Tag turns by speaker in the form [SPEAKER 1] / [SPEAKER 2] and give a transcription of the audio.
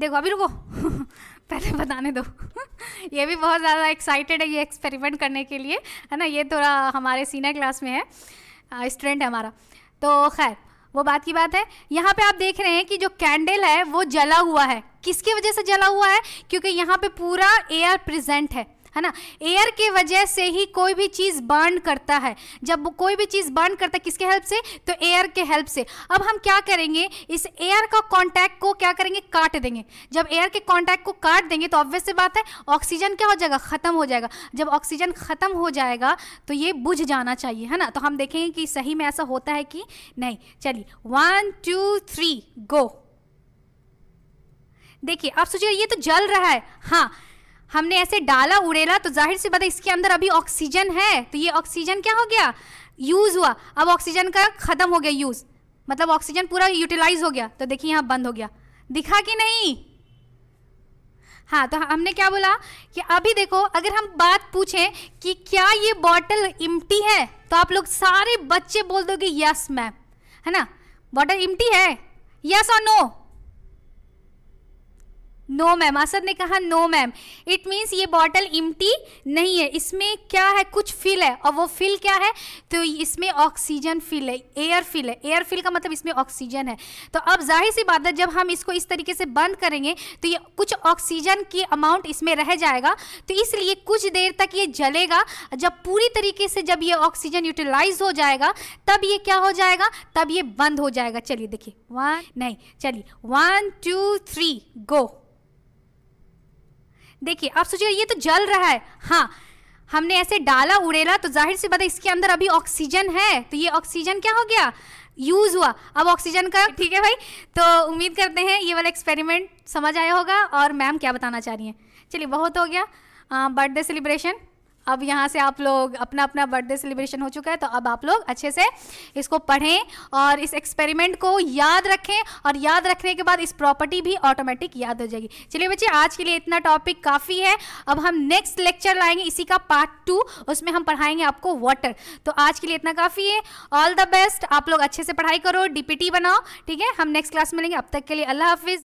[SPEAKER 1] देखो अभी रुको पहले बताने दो ये भी बहुत ज़्यादा एक्साइटेड है ये एक्सपेरिमेंट करने के लिए है ना ये थोड़ा हमारे सीनियर क्लास में है स्टूडेंट है हमारा तो खैर वो बात की बात है यहाँ पे आप देख रहे हैं कि जो कैंडल है वो जला हुआ है किसकी वजह से जला हुआ है क्योंकि यहाँ पे पूरा एयर प्रेजेंट है है ना एयर के वजह से ही कोई भी चीज़ बर्न करता है जब कोई भी चीज़ बर्न करता है किसके हेल्प से तो एयर के हेल्प से अब हम क्या करेंगे इस एयर का कॉन्टैक्ट को क्या करेंगे काट देंगे जब एयर के कॉन्टैक्ट को काट देंगे तो ऑब्वियस बात है ऑक्सीजन क्या हो जाएगा ख़त्म हो जाएगा जब ऑक्सीजन ख़त्म हो जाएगा तो ये बुझ जाना चाहिए है ना तो हम देखेंगे कि सही में ऐसा होता है कि नहीं चलिए वन टू थ्री गो देखिए आप सोचिए ये तो जल रहा है हाँ हमने ऐसे डाला उड़ेला तो जाहिर सी बात है इसके अंदर अभी ऑक्सीजन है तो ये ऑक्सीजन क्या हो गया यूज़ हुआ अब ऑक्सीजन का ख़त्म हो गया यूज़ मतलब ऑक्सीजन पूरा यूटिलाइज हो गया तो देखिए यहां बंद हो गया दिखा कि नहीं हाँ तो हमने क्या बोला कि अभी देखो अगर हम बात पूछें कि क्या ये बॉटल इमटी है तो आप लोग सारे बच्चे बोल दोगे यस मैम है ना बॉटल इमटी है यस और नो नो मैम असद ने कहा नो मैम इट मीन्स ये बॉटल इमटी नहीं है इसमें क्या है कुछ फिल है और वो फिल क्या है तो इसमें ऑक्सीजन फिल है एयर फिल है एयर फिल का मतलब इसमें ऑक्सीजन है तो अब जाहिर सी बात है जब हम इसको इस तरीके से बंद करेंगे तो ये कुछ ऑक्सीजन की अमाउंट इसमें रह जाएगा तो इसलिए कुछ देर तक ये जलेगा जब पूरी तरीके से जब ये ऑक्सीजन यूटिलाइज हो जाएगा तब ये क्या हो जाएगा तब ये बंद हो जाएगा चलिए देखिए वन नहीं चलिए वन टू थ्री गो देखिए आप सोचिए ये तो जल रहा है हाँ हमने ऐसे डाला उड़ेला तो जाहिर सी बात है इसके अंदर अभी ऑक्सीजन है तो ये ऑक्सीजन क्या हो गया यूज़ हुआ अब ऑक्सीजन का ठीक है भाई तो उम्मीद करते हैं ये वाला एक्सपेरिमेंट समझ आया होगा और मैम क्या बताना चाह रही हैं चलिए बहुत हो गया बर्थडे सेलिब्रेशन अब यहाँ से आप लोग अपना अपना बर्थडे सेलिब्रेशन हो चुका है तो अब आप लोग अच्छे से इसको पढ़ें और इस एक्सपेरिमेंट को याद रखें और याद रखने के बाद इस प्रॉपर्टी भी ऑटोमेटिक याद हो जाएगी चलिए बच्चे आज के लिए इतना टॉपिक काफ़ी है अब हम नेक्स्ट लेक्चर लाएंगे इसी का पार्ट टू उसमें हम पढ़ाएंगे आपको वाटर तो आज के लिए इतना काफ़ी है ऑल द बेस्ट आप लोग अच्छे से पढ़ाई करो डी बनाओ ठीक है हम नेक्स्ट क्लास में मिलेंगे अब तक के लिए अल्लाह हाफिज़